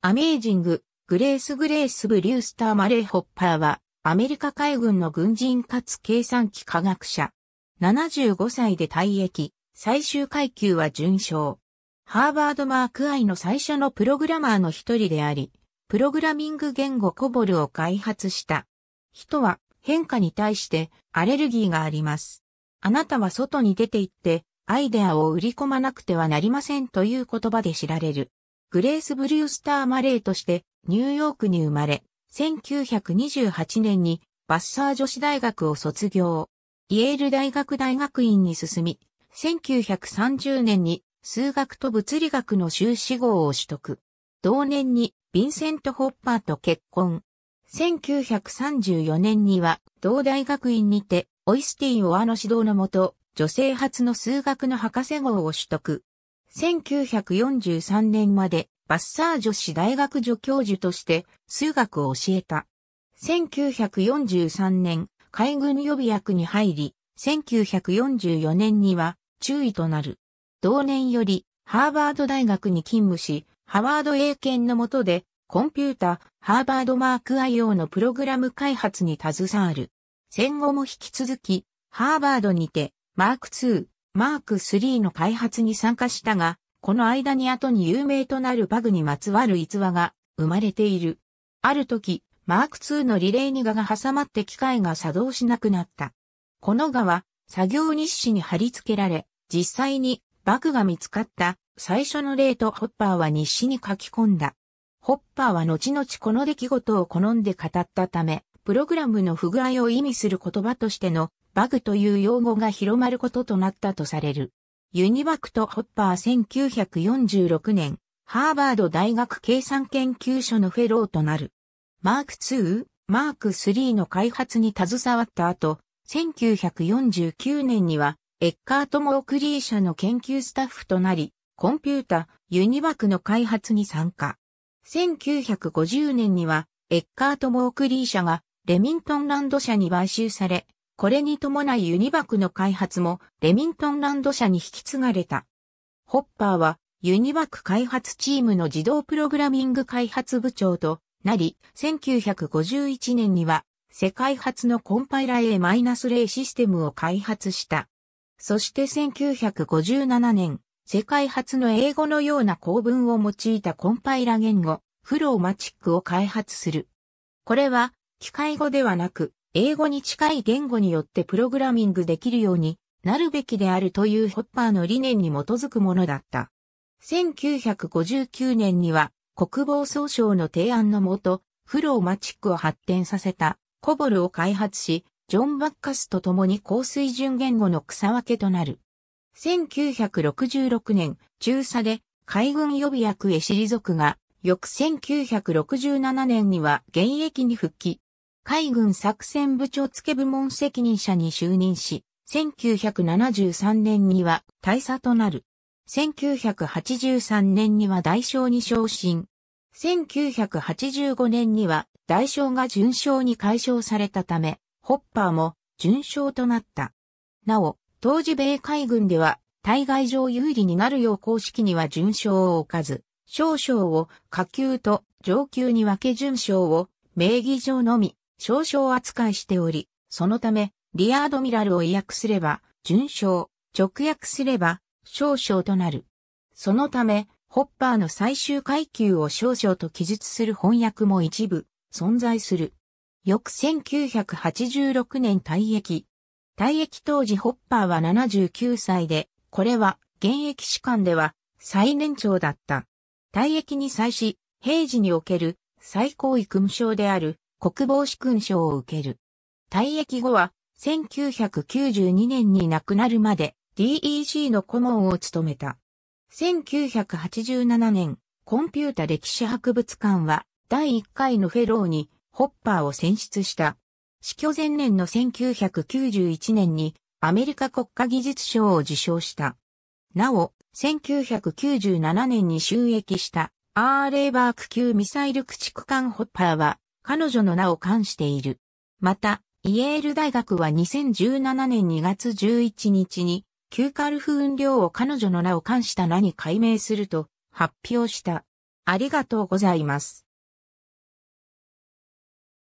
アメージング、グレース・グレース・ブリュースター・マレー・ホッパーは、アメリカ海軍の軍人かつ計算機科学者。75歳で退役、最終階級は準将。ハーバード・マーク・アイの最初のプログラマーの一人であり、プログラミング言語コボルを開発した。人は変化に対してアレルギーがあります。あなたは外に出て行ってアイデアを売り込まなくてはなりませんという言葉で知られる。グレース・ブリュースター・マレーとしてニューヨークに生まれ、1928年にバッサー女子大学を卒業。イェール大学大学院に進み、1930年に数学と物理学の修士号を取得。同年にヴィンセント・ホッパーと結婚。1934年には同大学院にてオイスティン・オアの指導のもと、女性初の数学の博士号を取得。1943年までバッサー女子大学助教授として数学を教えた。1943年、海軍予備役に入り、1944年には中尉となる。同年よりハーバード大学に勤務し、ハワード英検の下でコンピュータ、ハーバードマーク IO のプログラム開発に携わる。戦後も引き続き、ハーバードにて、マーク2、マーク3の開発に参加したが、この間に後に有名となるバグにまつわる逸話が生まれている。ある時、マーク2のリレーに画が挟まって機械が作動しなくなった。この画は作業日誌に貼り付けられ、実際にバグが見つかった最初の例とホッパーは日誌に書き込んだ。ホッパーは後々この出来事を好んで語ったため、プログラムの不具合を意味する言葉としてのバグという用語が広まることとなったとされる。ユニバクとホッパー1946年、ハーバード大学計算研究所のフェローとなる。マーク2、マーク3の開発に携わった後、1949年には、エッカート・モークリー社の研究スタッフとなり、コンピュータ、ユニバクの開発に参加。1950年には、エッカート・モークリー社がレミントンランド社に買収され、これに伴いユニバクの開発もレミントンランド社に引き継がれた。ホッパーはユニバク開発チームの自動プログラミング開発部長となり、1951年には世界初のコンパイラ A-0 システムを開発した。そして1957年、世界初の英語のような構文を用いたコンパイラ言語、フローマチックを開発する。これは、機械語ではなく、英語に近い言語によってプログラミングできるようになるべきであるというホッパーの理念に基づくものだった。1959年には国防総省の提案のもと、フローマチックを発展させたコボルを開発し、ジョン・バッカスと共に高水準言語の草分けとなる。1966年、中佐で海軍予備役へ退くが、翌1967年には現役に復帰。海軍作戦部長付部門責任者に就任し、1973年には大佐となる。1983年には大将に昇進。1985年には大将が準将に解消されたため、ホッパーも準将となった。なお、当時米海軍では、対外上有利になるよう公式には準将を置かず、少将を下級と上級に分け準将を名義上のみ少将扱いしており、そのため、リアードミラルを意訳すれば、順将、直訳すれば、少将となる。そのため、ホッパーの最終階級を少将と記述する翻訳も一部、存在する。翌1986年退役。退役当時ホッパーは79歳で、これは現役士官では最年長だった。退役に際し、平時における最高位勲章である国防士勲章を受ける。退役後は、1992年に亡くなるまで DEC の顧問を務めた。1987年、コンピュータ歴史博物館は第1回のフェローにホッパーを選出した。死去前年の1991年にアメリカ国家技術賞を受賞した。なお、1997年に収益したーレーバーク級ミサイル駆逐艦ホッパーは彼女の名を冠している。また、イエール大学は2017年2月11日に、旧カルフ運量を彼女の名を冠した名に改名すると発表した。ありがとうございます。